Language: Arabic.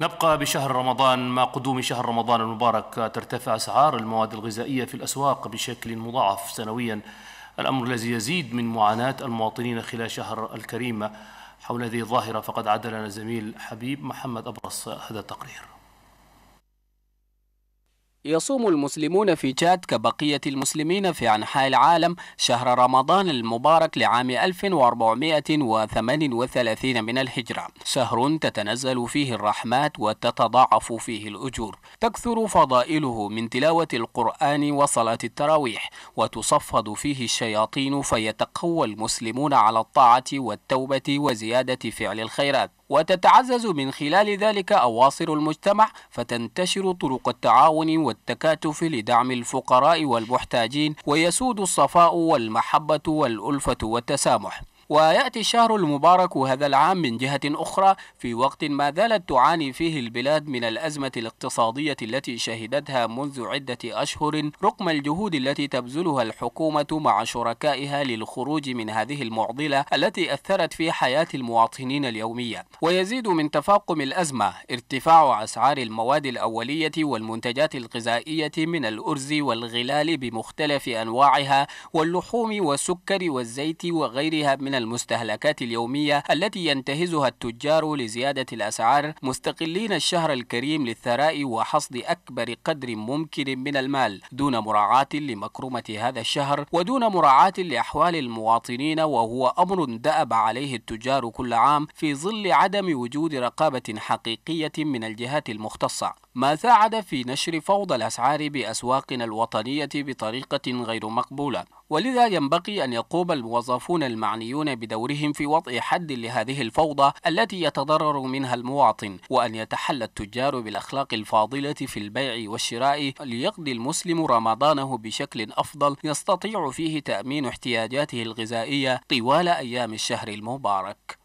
نبقى بشهر رمضان مع قدوم شهر رمضان المبارك ترتفع أسعار المواد الغذائية في الأسواق بشكل مضاعف سنويا الأمر الذي يزيد من معاناة المواطنين خلال شهر الكريم حول هذه الظاهرة فقد عدلنا الزميل حبيب محمد أبرص هذا التقرير يصوم المسلمون في تشاد كبقية المسلمين في أنحاء العالم شهر رمضان المبارك لعام 1438 من الهجرة شهر تتنزل فيه الرحمات وتتضاعف فيه الأجور تكثر فضائله من تلاوة القرآن وصلاة التراويح وتصفد فيه الشياطين فيتقوى المسلمون على الطاعة والتوبة وزيادة فعل الخيرات وتتعزز من خلال ذلك أواصر المجتمع فتنتشر طرق التعاون والتكاتف لدعم الفقراء والمحتاجين ويسود الصفاء والمحبة والألفة والتسامح ويأتي الشهر المبارك هذا العام من جهة أخرى في وقت ما زالت تعاني فيه البلاد من الأزمة الاقتصادية التي شهدتها منذ عدة أشهر رغم الجهود التي تبذلها الحكومة مع شركائها للخروج من هذه المعضلة التي أثرت في حياة المواطنين اليومية ويزيد من تفاقم الأزمة ارتفاع أسعار المواد الأولية والمنتجات الغذائية من الأرز والغلال بمختلف أنواعها واللحوم والسكر والزيت وغيرها من المستهلكات اليومية التي ينتهزها التجار لزيادة الأسعار مستقلين الشهر الكريم للثراء وحصد أكبر قدر ممكن من المال دون مراعاة لمكرمة هذا الشهر ودون مراعاة لأحوال المواطنين وهو أمر دأب عليه التجار كل عام في ظل عدم وجود رقابة حقيقية من الجهات المختصة ما ساعد في نشر فوضى الأسعار بأسواقنا الوطنية بطريقة غير مقبولة ولذا ينبغي أن يقوم الموظفون المعنيون بدورهم في وضع حد لهذه الفوضى التي يتضرر منها المواطن وأن يتحلى التجار بالأخلاق الفاضلة في البيع والشراء ليقضي المسلم رمضانه بشكل أفضل يستطيع فيه تأمين احتياجاته الغذائية طوال أيام الشهر المبارك